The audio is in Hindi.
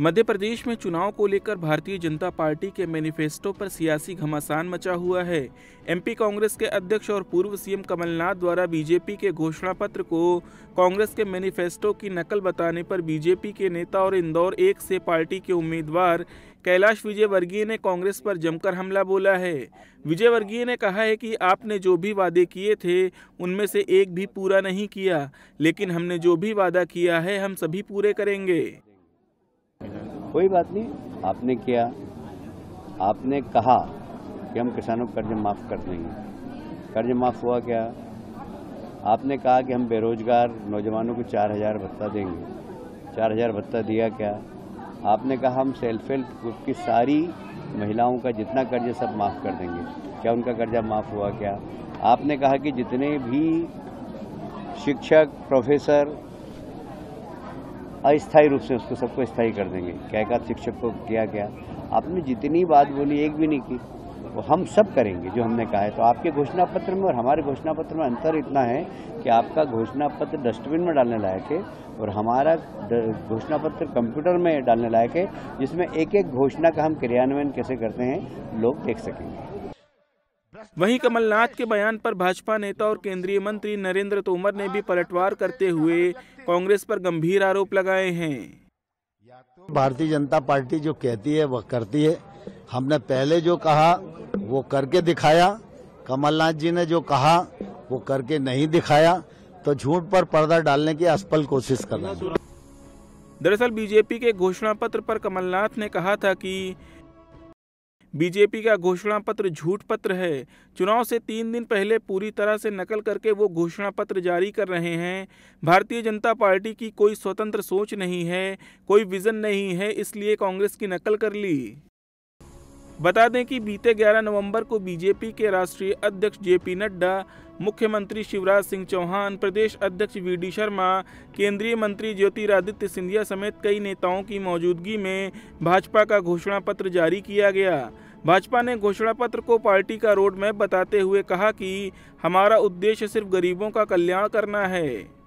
मध्य प्रदेश में चुनाव को लेकर भारतीय जनता पार्टी के मैनिफेस्टो पर सियासी घमासान मचा हुआ है एमपी कांग्रेस के अध्यक्ष और पूर्व सीएम कमलनाथ द्वारा बीजेपी के घोषणा पत्र को कांग्रेस के मैनिफेस्टो की नकल बताने पर बीजेपी के नेता और इंदौर एक से पार्टी के उम्मीदवार कैलाश विजयवर्गीय ने कांग्रेस पर जमकर हमला बोला है विजयवर्गीय ने कहा है कि आपने जो भी वादे किए थे उनमें से एक भी पूरा नहीं किया लेकिन हमने जो भी वादा किया है हम सभी पूरे करेंगे कोई बात नहीं आपने किया आपने कहा कि हम किसानों को कर्ज माफ़ कर देंगे कर्ज माफ़ हुआ क्या आपने कहा कि हम बेरोजगार नौजवानों को चार हज़ार भत्ता देंगे चार हज़ार भत्ता दिया क्या आपने कहा हम सेल्फ हेल्प ग्रुप की सारी महिलाओं का जितना कर्ज सब माफ़ कर देंगे क्या उनका कर्जा माफ़ हुआ क्या आपने कहा कि जितने भी शिक्षक प्रोफेसर अस्थायी रूप से उसको सबको स्थायी कर देंगे क्या कहा शिक्षक को किया गया आपने जितनी बात बोली एक भी नहीं की वो हम सब करेंगे जो हमने कहा है तो आपके घोषणा पत्र में और हमारे घोषणा पत्र में अंतर इतना है कि आपका घोषणा पत्र डस्टबिन में डालने लायक है और हमारा घोषणा पत्र कंप्यूटर में डालने लायक है जिसमें एक एक घोषणा का हम क्रियान्वयन कैसे करते हैं लोग देख सकेंगे वहीं कमलनाथ के बयान पर भाजपा नेता और केंद्रीय मंत्री नरेंद्र तोमर ने भी पलटवार करते हुए कांग्रेस पर गंभीर आरोप लगाए हैं भारतीय जनता पार्टी जो कहती है वह करती है हमने पहले जो कहा वो करके दिखाया कमलनाथ जी ने जो कहा वो करके नहीं दिखाया तो झूठ पर पर्दा डालने की असफल कोशिश कर रहे दरअसल बीजेपी के घोषणा पत्र पर कमलनाथ ने कहा था कि बीजेपी का घोषणा पत्र झूठ पत्र है चुनाव से तीन दिन पहले पूरी तरह से नकल करके वो घोषणा पत्र जारी कर रहे हैं भारतीय जनता पार्टी की कोई स्वतंत्र सोच नहीं है कोई विजन नहीं है इसलिए कांग्रेस की नकल कर ली बता दें कि बीते 11 नवंबर को बीजेपी के राष्ट्रीय अध्यक्ष जेपी नड्डा मुख्यमंत्री शिवराज सिंह चौहान प्रदेश अध्यक्ष वी डी शर्मा केंद्रीय मंत्री ज्योतिरादित्य सिंधिया समेत कई नेताओं की मौजूदगी में भाजपा का घोषणा पत्र जारी किया गया भाजपा ने घोषणा पत्र को पार्टी का रोड मैप बताते हुए कहा कि हमारा उद्देश्य सिर्फ गरीबों का कल्याण करना है